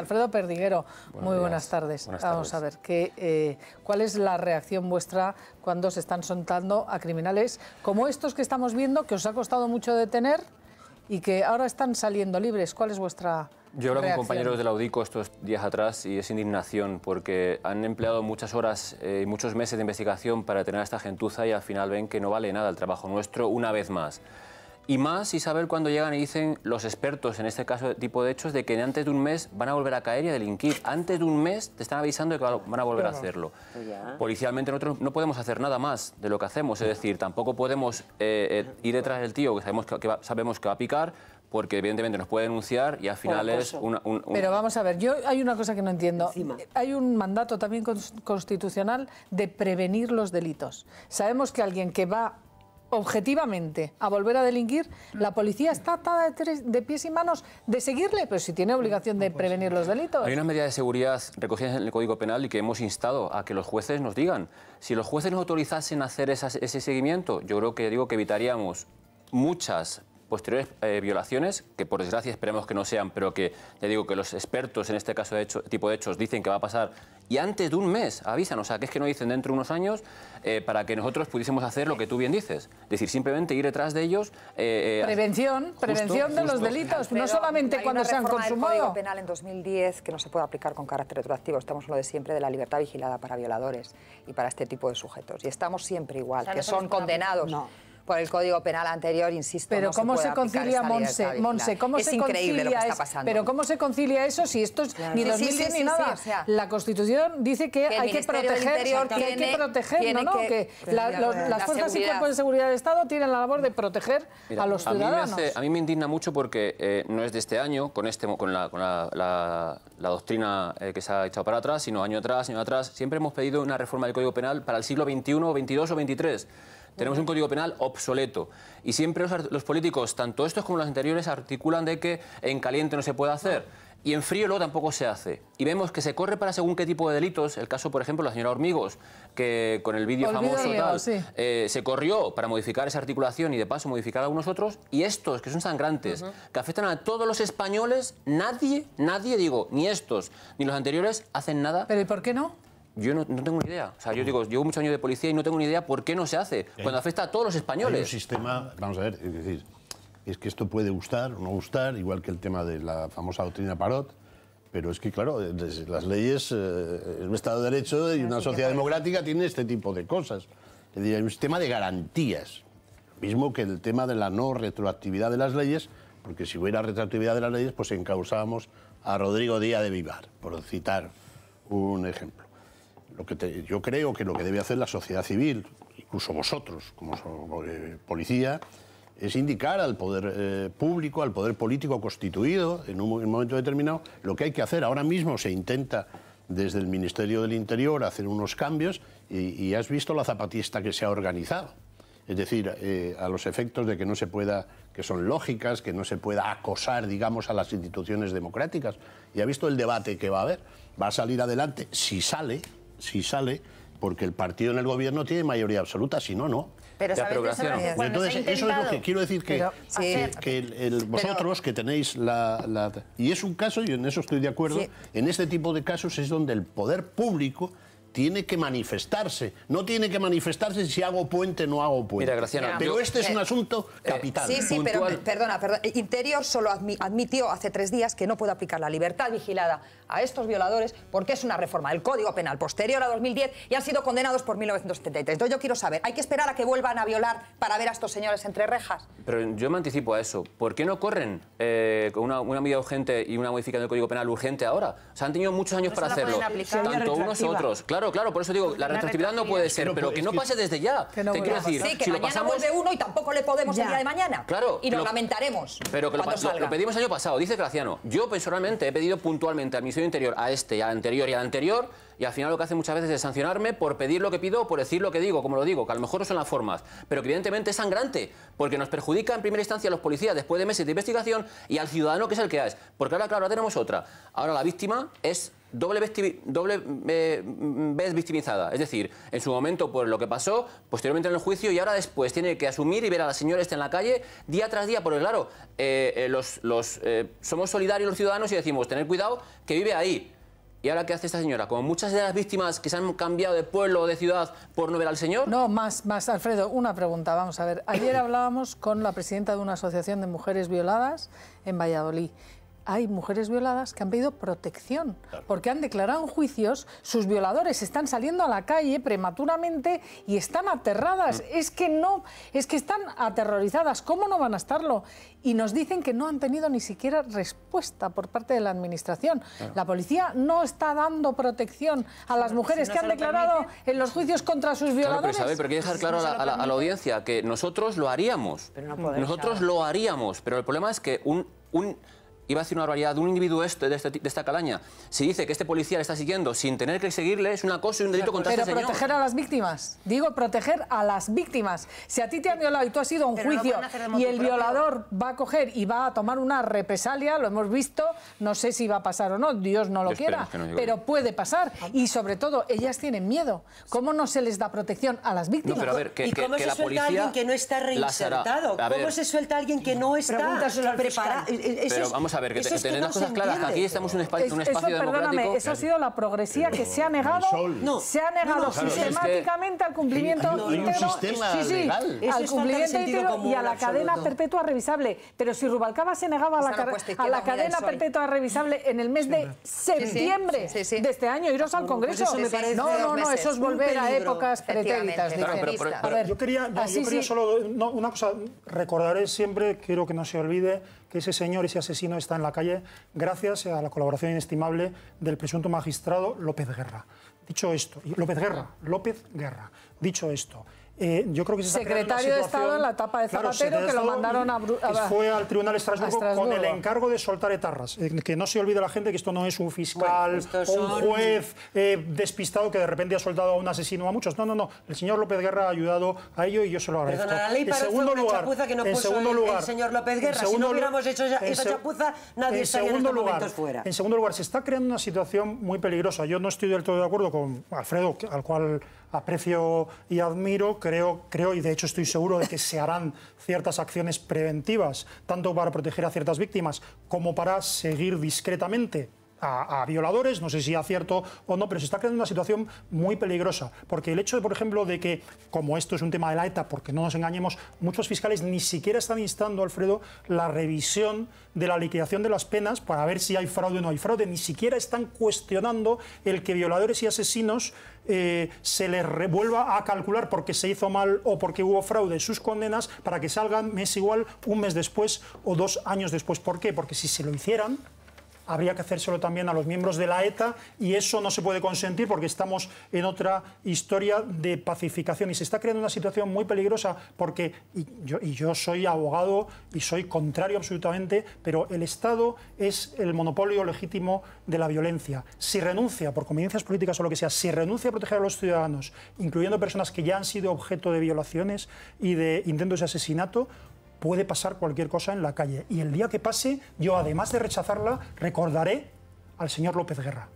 Alfredo Perdiguero, muy buenas tardes. Vamos a ver, eh, ¿cuál es la reacción vuestra cuando se están soltando a criminales como estos que estamos viendo, que os ha costado mucho detener y que ahora están saliendo libres? ¿Cuál es vuestra yo hablo con compañeros del Audico estos días atrás y es indignación porque han empleado muchas horas eh, y muchos meses de investigación para tener a esta gentuza y al final ven que no vale nada el trabajo nuestro una vez más. Y más y saber cuándo llegan y dicen los expertos en este caso tipo de hechos de que antes de un mes van a volver a caer y a delinquir. Antes de un mes te están avisando de que van a volver a hacerlo. Pues Policialmente nosotros no podemos hacer nada más de lo que hacemos, es decir, tampoco podemos eh, eh, ir detrás del tío que sabemos que, va, a picar, porque evidentemente nos puede denunciar y al final es un, Pero vamos a ver, yo hay una cosa que no entiendo. Hay un mandato también constitucional de prevenir los delitos. Sabemos que alguien que va objetivamente a volver a delinquir, mm. la policía está atada de, pies y manos de seguirle, pero si tiene mm, obligación de prevenir los delitos. Hay unas medidas de seguridad recogidas en el Código Penal y que hemos instado a que los jueces nos digan. Si los jueces nos autorizasen a hacer ese seguimiento, yo creo que digo que evitaríamos muchas posteriores eh, violaciones, que por desgracia esperemos que no sean, pero que ya digo que los expertos en este caso de hecho, tipo de hechos dicen que va a pasar, y antes de un mes avisan, o sea, que es que no dicen dentro de unos años, eh, para que nosotros pudiésemos hacer lo que tú bien dices. Es decir, simplemente ir detrás de ellos. Eh, prevención, prevención de los delitos, no solamente cuando se han consumado. Del Código Penal en 2010 que no se puede aplicar con carácter retroactivo, estamos en lo de siempre de la libertad vigilada para violadores y para este tipo de sujetos. Y estamos siempre igual, que son condenados. No por el Código Penal anterior, insisto. Pero ¿cómo se, concilia, Monse? es increíble lo que está pasando. pero ¿cómo se concilia eso si esto es ni 2010 ni nada? la Constitución dice que, hay, que proteger, que hay que proteger, ¿no? las fuerzas y cuerpos de seguridad del Estado tienen la labor de proteger a los ciudadanos. A mí, me indigna mucho porque eh, no es de este año, con, este, con la, con doctrina eh, que se ha echado para atrás, sino año atrás, año atrás. Siempre hemos pedido una reforma del Código Penal para el siglo XXI, XXII o XXIII. Tenemos un código penal obsoleto. Y siempre los, políticos, tanto estos como los anteriores, articulan de que en caliente no se puede hacer. Y en frío luego tampoco se hace. Y vemos que se corre para según qué tipo de delitos. El caso, por ejemplo, la señora Hormigos, que con el vídeo famoso tal, eh, se corrió para modificar esa articulación y de paso modificar algunos otros. Y estos, que son sangrantes, que afectan a todos los españoles, nadie, nadie, digo, ni estos ni los anteriores hacen nada. ¿Pero y por qué no? yo no, tengo ni idea. O sea, yo mm. digo, llevo muchos años de policía y no tengo ni idea por qué no se hace, cuando afecta a todos los españoles. Hay un sistema, vamos a ver, es decir, es que esto puede gustar o no gustar, igual que el tema de la famosa doctrina Parot, pero es que, claro, eh, las leyes, eh, es un Estado de Derecho y una sociedad democrática tiene este tipo de cosas. Es decir, hay un sistema de garantías, mismo que el tema de la no retroactividad de las leyes, porque si hubiera retroactividad de las leyes, pues encausábamos a Rodrigo Díaz de Vivar, por citar un ejemplo yo creo que lo que debe hacer la sociedad civil, incluso vosotros como eh, policía, es indicar al poder eh, público, al poder político constituido en un, momento determinado lo que hay que hacer. Ahora mismo se intenta desde el Ministerio del Interior hacer unos cambios y, has visto la zapatista que se ha organizado. Es decir, eh, a los efectos de que no se pueda, que son lógicas, que no se pueda acosar, digamos, a las instituciones democráticas. Y ha visto el debate que va a haber. Va a salir adelante, si sale, si sale, porque el partido en el gobierno tiene mayoría absoluta, si no, no. Pero, Entonces, eso es lo que quiero decir que, que, vosotros que tenéis la, Y es un caso, y en eso estoy de acuerdo, en este tipo de casos es donde el poder público tiene que manifestarse. No tiene que manifestarse si hago puente o no hago puente. pero este es un eh, asunto eh, capital. sí, sí, pero perdona, perdona, Interior solo admitió hace tres días que no puede aplicar la libertad vigilada a estos violadores porque es una reforma del Código Penal posterior a 2010 y han sido condenados por 1973. Entonces yo quiero saber, ¿hay que esperar a que vuelvan a violar para ver a estos señores entre rejas? Pero yo me anticipo a eso. ¿Por qué no corren eh, con una, medida urgente y una modificación del Código Penal urgente ahora? O sea, han tenido muchos años para hacerlo. Tanto unos otros. Claro, Claro, claro, por eso digo, pues la retroactividad no puede ser, pero que no pase desde ya. Que no decir, sí, que si pasamos... de uno y tampoco le podemos el día de mañana. Claro. Y nos lamentaremos Pero que lo, pedimos el año pasado, dice Graciano. Yo personalmente he pedido puntualmente al Ministerio Interior, a este y al anterior y al anterior, y al final lo que hace muchas veces es sancionarme por pedir lo que pido o por decir lo que digo, como lo digo, que a lo mejor no son las formas, pero que evidentemente es sangrante, porque nos perjudica en primera instancia a los policías después de meses de investigación y al ciudadano que es el que es. Porque ahora, claro, ahora tenemos otra. Ahora la víctima es doble, eh, mm, vez victimizada. Es decir, en su momento por pues, lo que pasó, posteriormente en el juicio y ahora después tiene que asumir y ver a la señora esta en la calle día tras día, porque claro, eh, eh, los, somos solidarios los ciudadanos y decimos, tener cuidado que vive ahí. ¿Y ahora qué hace esta señora? Como muchas de las víctimas que se han cambiado de pueblo o de ciudad por no ver al señor. No, más, más, Alfredo, una pregunta, vamos a ver. Ayer hablábamos con la presidenta de una asociación de mujeres violadas en Valladolid hay mujeres violadas que han pedido protección porque han declarado en juicios, sus violadores están saliendo a la calle prematuramente y están aterradas. Mm. Es que no, es que están aterrorizadas. ¿Cómo no van a estarlo? Y nos dicen que no han tenido ni siquiera respuesta por parte de la administración. La policía no está dando protección a las mujeres que han declarado en los juicios contra sus violadores. pero, hay que dejar claro a, la, audiencia que nosotros lo haríamos. nosotros lo haríamos, pero el problema es que un iba a hacer una barbaridad de un individuo este, este de, esta calaña. Si dice que este policía le está siguiendo sin tener que seguirle, es una cosa y un delito contra Pero este proteger a las víctimas. Digo, proteger a las víctimas. Si a ti te han violado y tú has ido a un juicio y el violador va a coger y va a tomar una represalia, lo hemos visto, no sé si va a pasar o no, Dios no lo quiera, pero puede pasar. Y sobre todo, ellas tienen miedo. ¿Cómo no se les da protección a las víctimas? ¿Y cómo se suelta alguien que no está reinsertado? ¿Cómo se suelta alguien que no está preparado? Pero vamos a a ver, que, te, las cosas claras, aquí estamos en un, espacio, es, un espacio eso, eso ha sido la progresía que se ha negado, no, se ha negado sistemáticamente al cumplimiento sí, sí, al cumplimiento íntegro y a la cadena perpetua revisable. Pero si Rubalcaba se negaba a la, a la cadena perpetua revisable en el mes de septiembre de este año, iros al pues Congreso. No, no, no, eso es volver a épocas pretéritas. Yo quería ah, solo una cosa, recordaré siempre, quiero que no se olvide que ese señor, ese asesino, está en la calle gracias a la colaboración inestimable del presunto magistrado López Guerra. Dicho esto, López Guerra, López Guerra, dicho esto, eh, yo creo que se Secretario de Estado en la etapa de Zapatero, que lo mandaron a, Fue al Tribunal Estrasburgo, con el encargo de soltar etarras. Eh, que no se olvide la gente que esto no es un fiscal, un juez eh, despistado que de repente ha soltado a un asesino a muchos. No, no, no. El señor López Guerra ha ayudado a ello y yo se lo agradezco. la ley en segundo lugar, chapuza que no el, señor López Guerra. si no hubiéramos hecho esa, chapuza, nadie estaría fuera. En segundo lugar, se está creando una situación muy peligrosa. Yo no estoy del todo de acuerdo con Alfredo, al cual aprecio y admiro, creo, creo y de hecho estoy seguro de que se harán ciertas acciones preventivas, tanto para proteger a ciertas víctimas como para seguir discretamente a, violadores, no sé si acierto o no, pero se está creando una situación muy peligrosa, porque el hecho, de, por ejemplo, de que, como esto es un tema de la ETA, porque no nos engañemos, muchos fiscales ni siquiera están instando, Alfredo, la revisión de la liquidación de las penas para ver si hay fraude o no hay fraude, ni siquiera están cuestionando el que violadores y asesinos eh, se les revuelva a calcular porque se hizo mal o porque hubo fraude sus condenas para que salgan mes igual, un mes después o dos años después. ¿Por qué? Porque si se lo hicieran, habría que hacérselo también a los miembros de la ETA y eso no se puede consentir porque estamos en otra historia de pacificación y se está creando una situación muy peligrosa porque, y yo, yo soy abogado y soy contrario absolutamente, pero el Estado es el monopolio legítimo de la violencia. Si renuncia, por conveniencias políticas o lo que sea, si renuncia a proteger a los ciudadanos, incluyendo personas que ya han sido objeto de violaciones y de intentos de asesinato, puede pasar cualquier cosa en la calle. Y el día que pase, yo además de rechazarla, recordaré al señor López Guerra.